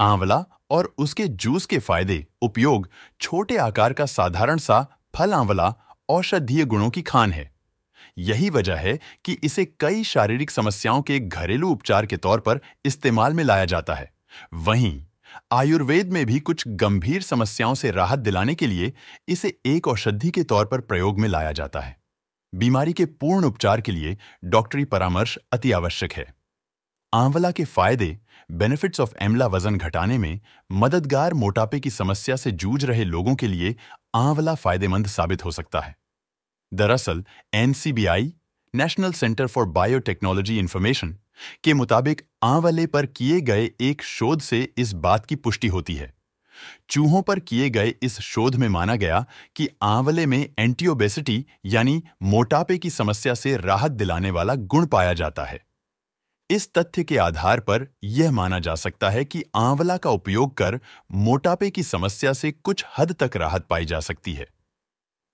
आंवला और उसके जूस के फायदे उपयोग छोटे आकार का साधारण सा फल आंवला औषधीय गुणों की खान है यही वजह है कि इसे कई शारीरिक समस्याओं के घरेलू उपचार के तौर पर इस्तेमाल में लाया जाता है वहीं आयुर्वेद में भी कुछ गंभीर समस्याओं से राहत दिलाने के लिए इसे एक औषधि के तौर पर प्रयोग में लाया जाता है बीमारी के पूर्ण उपचार के लिए डॉक्टरी परामर्श अति आवश्यक है आंवला के फायदे बेनिफिट्स ऑफ एमला वजन घटाने में मददगार मोटापे की समस्या से जूझ रहे लोगों के लिए आंवला फायदेमंद साबित हो सकता है दरअसल NCBI national centre for biotechnology information के मुताबिक आंवले पर किए गए एक शोध से इस बात की पुष्टि होती है चूहों पर किए गए इस शोध में माना गया कि आंवले में एंटीओबेसिटी यानी मोटापे की समस्या से राहत दिलाने वाला गुण पाया जाता है इस तथ्य के आधार पर यह माना जा सकता है कि आंवला का उपयोग कर मोटापे की समस्या से कुछ हद तक राहत पाई जा सकती है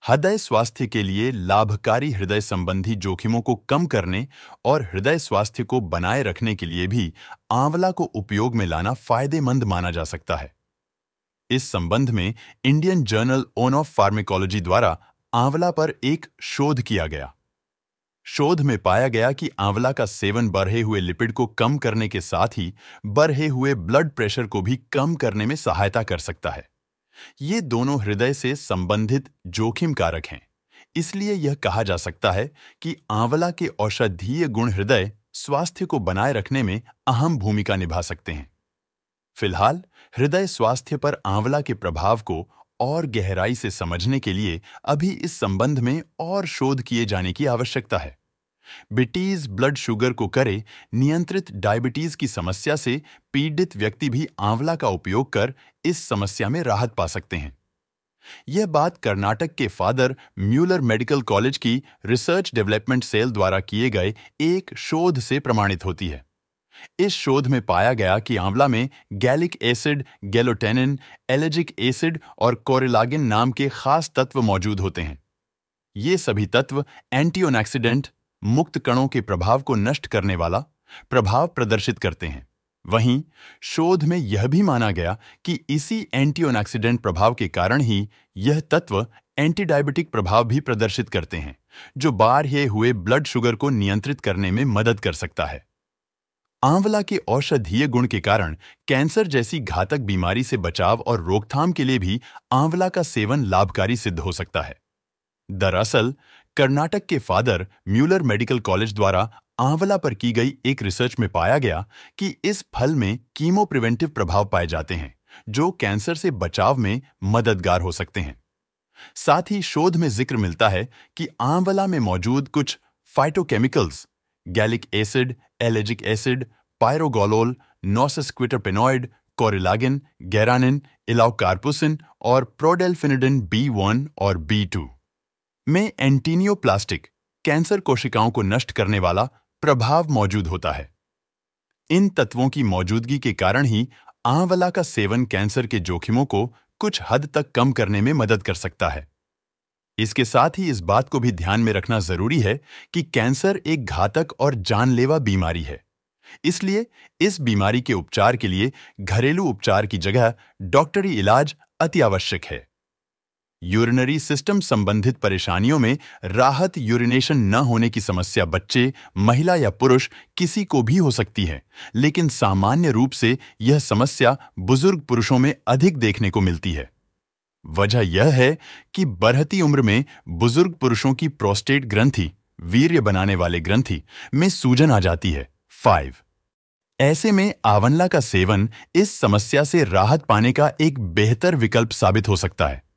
हृदय स्वास्थ्य के लिए लाभकारी हृदय संबंधी जोखिमों को कम करने और हृदय स्वास्थ्य को बनाए रखने के लिए भी आंवला को उपयोग में लाना फायदेमंद माना जा सकता है इस संबंध में Indian journal on of pharmacology द्वारा आंवला पर एक शोध किया गया शोध में पाया गया कि आंवला का सेवन बढ़े हुए लिपिड को कम करने के साथ ही बढ़े हुए ब्लड प्रेशर को भी कम करने में सहायता कर सकता है ये दोनों हृदय से संबंधित जोखिम कारक हैं इसलिए यह कहा जा सकता है कि आंवला के औषधीय गुण हृदय स्वास्थ्य को बनाए रखने में अहम भूमिका निभा सकते हैं फिलहाल हृदय स्वास्थ्य पर आंवला के प्रभाव को और गहराई से समझने के लिए अभी इस संबंध में और शोध किए जाने की आवश्यकता है बिटीज ब्लड शुगर को करे नियंत्रित डायबिटीज की समस्या से पीड़ित व्यक्ति भी आंवला का उपयोग कर इस समस्या में राहत पा सकते हैं यह बात कर्नाटक के फादर म्यूलर मेडिकल कॉलेज की रिसर्च डेवलपमेंट सेल द्वारा किए गए एक शोध से प्रमाणित होती है इस शोध में पाया गया कि आंवला में gallic acid gallotannin ellagic acid और कोरिलागिन नाम के खास तत्व मौजूद होते हैं ये सभी तत्व एंटीओनैक्सीडेंट मुक्त कणों के प्रभाव को नष्ट करने वाला प्रभाव प्रदर्शित करते हैं वहीं शोध में यह भी माना गया कि इसी एंटी प्रभाव के कारण ही यह तत्व एंटीडायबिटिक प्रभाव भी प्रदर्शित करते हैं जो ये हुए ब्लड शुगर को नियंत्रित करने में मदद कर सकता है आंवला के औषधीय गुण के कारण कैंसर जैसी घातक बीमारी से बचाव और रोकथाम के लिए भी आंवला का सेवन लाभकारी सिद्ध हो सकता है दरअसल कर्नाटक के फादर म्यूलर मेडिकल कॉलेज द्वारा आंवला पर की गई एक रिसर्च में पाया गया कि इस फल में कीमो प्रिवेंटिव प्रभाव पाए जाते हैं जो कैंसर से बचाव में मददगार हो सकते हैं साथ ही शोध में जिक्र मिलता है कि आंवला में मौजूद कुछ phytochemicals gallic acid ellagic acid pyrogallol norsesquiterpenoid corilagin geraniin elaeocarpusin और प्रोडेल्फिनिडिन बी वन और बी टू में एंटीनियोप्लास्टिक कैंसर कोशिकाओं को नष्ट करने वाला प्रभाव मौजूद होता है इन तत्वों की मौजूदगी के कारण ही आंवला का सेवन कैंसर के जोखिमों को कुछ हद तक कम करने में मदद कर सकता है इसके साथ ही इस बात को भी ध्यान में रखना जरूरी है कि कैंसर एक घातक और जानलेवा बीमारी है इसलिए इस बीमारी के उपचार के लिए घरेलू उपचार की जगह डॉक्टरी इलाज अति आवश्यक है यूरिनरी सिस्टम संबंधित परेशानियों में राहत यूरिनेशन न होने की समस्या बच्चे महिला या पुरुष किसी को भी हो सकती है लेकिन सामान्य रूप से यह समस्या बुजुर्ग पुरुषों में अधिक देखने को मिलती है वजह यह है कि बढ़ती उम्र में बुजुर्ग पुरुषों की प्रोस्टेट ग्रंथि वीर्य बनाने वाले ग्रंथि में सूजन आ जाती है फाइव ऐसे में आंवला का सेवन इस समस्या से राहत पाने का एक बेहतर विकल्प साबित हो सकता है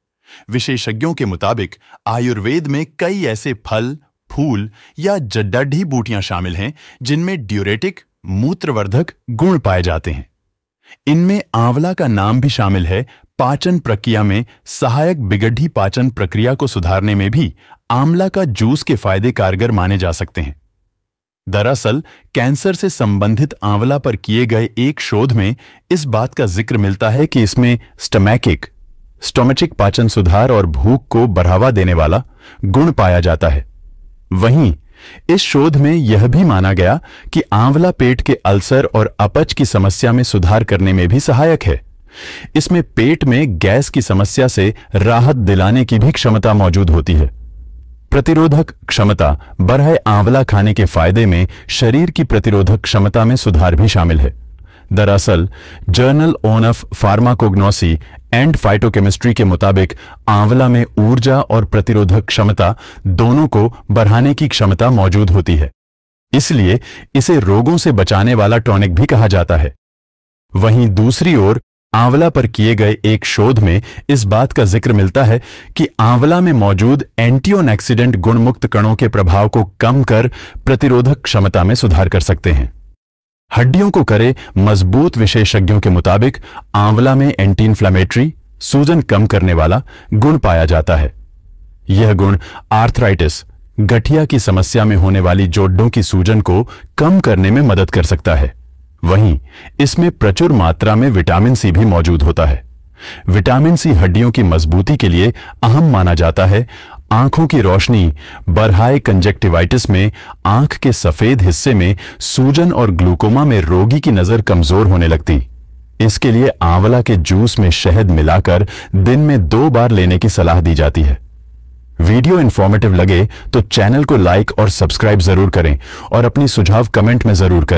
विशेषज्ञों के मुताबिक आयुर्वेद में कई ऐसे फल फूल या जड्डी बूटियां शामिल हैं जिनमें ड्यूरेटिक मूत्रवर्धक गुण पाए जाते हैं इनमें आंवला का नाम भी शामिल है पाचन प्रक्रिया में सहायक बिगडी पाचन प्रक्रिया को सुधारने में भी आंवला का जूस के फायदे कारगर माने जा सकते हैं दरअसल कैंसर से संबंधित आंवला पर किए गए एक शोध में इस बात का जिक्र मिलता है कि इसमें स्टमैकिक स्टोमेटिक पाचन सुधार और भूख को बढ़ावा देने वाला गुण पाया जाता है वहीं इस शोध में यह भी माना गया कि आंवला पेट के अल्सर और अपच की समस्या में सुधार करने में भी सहायक है इसमें पेट में गैस की समस्या से राहत दिलाने की भी क्षमता मौजूद होती है प्रतिरोधक क्षमता बरहे आंवला खाने के फायदे में शरीर की प्रतिरोधक क्षमता में सुधार भी शामिल है दरअसल journal on of pharmacognosy and phytochemistry के मुताबिक आंवला में ऊर्जा और प्रतिरोधक क्षमता दोनों को बढ़ाने की क्षमता मौजूद होती है इसलिए इसे रोगों से बचाने वाला टॉनिक भी कहा जाता है वहीं दूसरी ओर आंवला पर किए गए एक शोध में इस बात का जिक्र मिलता है कि आंवला में मौजूद एंटीओन एक्सीडेंट गुणमुक्त कणों के प्रभाव को कम कर प्रतिरोधक क्षमता में सुधार कर सकते हैं हड्डियों को करे मजबूत विशेषज्ञों के मुताबिक आंवला में एंटी इन्फ्लामेटरी सूजन कम करने वाला गुण पाया जाता है यह गुण आर्थराइटिस गठिया की समस्या में होने वाली जोड़ों की सूजन को कम करने में मदद कर सकता है वहीं इसमें प्रचुर मात्रा में विटामिन सी भी मौजूद होता है विटामिन सी हड्डियों की मजबूती के लिए अहम माना जाता है आंखों की रोशनी बरहाय कंजेक्टिवाइटिस में आंख के सफेद हिस्से में सूजन और ग्लूकोमा में रोगी की नजर कमजोर होने लगती इसके लिए आंवला के जूस में शहद मिलाकर दिन में दो बार लेने की सलाह दी जाती है वीडियो इंफॉर्मेटिव लगे तो चैनल को लाइक और सब्सक्राइब जरूर करें और अपनी सुझाव कमेंट में जरूर करें